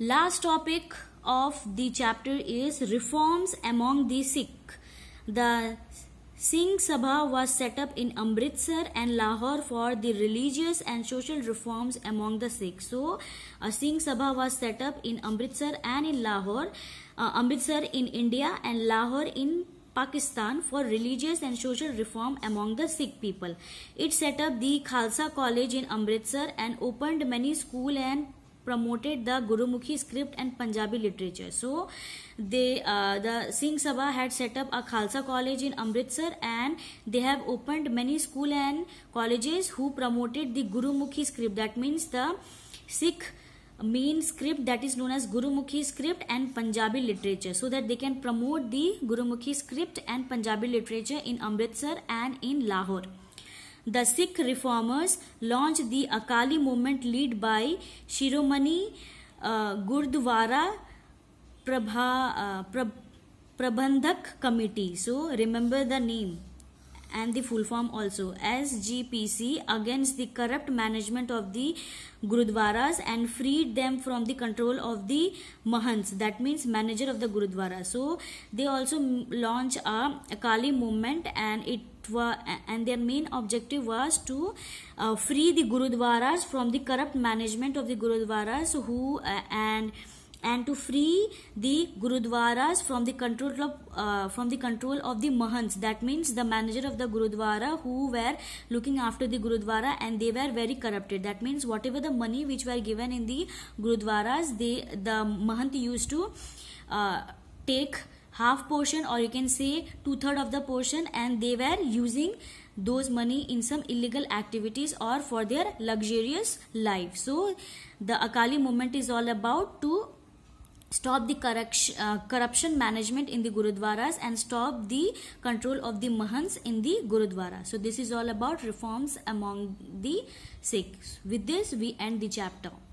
Last topic of the chapter is reforms among the Sikh. The Singh Sabha was set up in Amritsar and Lahore for the religious and social reforms among the Sikhs. So, a Singh Sabha was set up in Amritsar and in Lahore, uh, Amritsar in India and Lahore in Pakistan for religious and social reform among the Sikh people. It set up the Khalsa College in Amritsar and opened many school and promoted the Gurumukhi script and Punjabi literature. So, they uh, the Singh Sabha had set up a Khalsa college in Amritsar and they have opened many school and colleges who promoted the Gurumukhi script. That means the Sikh main script that is known as Gurumukhi script and Punjabi literature so that they can promote the Gurumukhi script and Punjabi literature in Amritsar and in Lahore. The Sikh reformers launched the Akali movement led by Shiromani uh, Gurdwara Prabha, uh, Prab Prabandhak Committee. So remember the name. and the full form also as GPC against the corrupt management of the Gurudwaras and freed them from the control of the Mahants that means manager of the Gurudwara. So they also launch a Kali movement and it and their main objective was to uh, free the Gurudwaras from the corrupt management of the Gurudwaras who uh, and and to free the gurudwaras from the control of uh, from the control of the mahants that means the manager of the gurudwara who were looking after the gurudwara and they were very corrupted that means whatever the money which were given in the gurudwaras they the mahant used to uh, take half portion or you can say two third of the portion and they were using those money in some illegal activities or for their luxurious life so the akali movement is all about to stop the uh, corruption management in the Gurudwaras and stop the control of the Mahants in the Gurudwara. So this is all about reforms among the Sikhs. With this we end the chapter.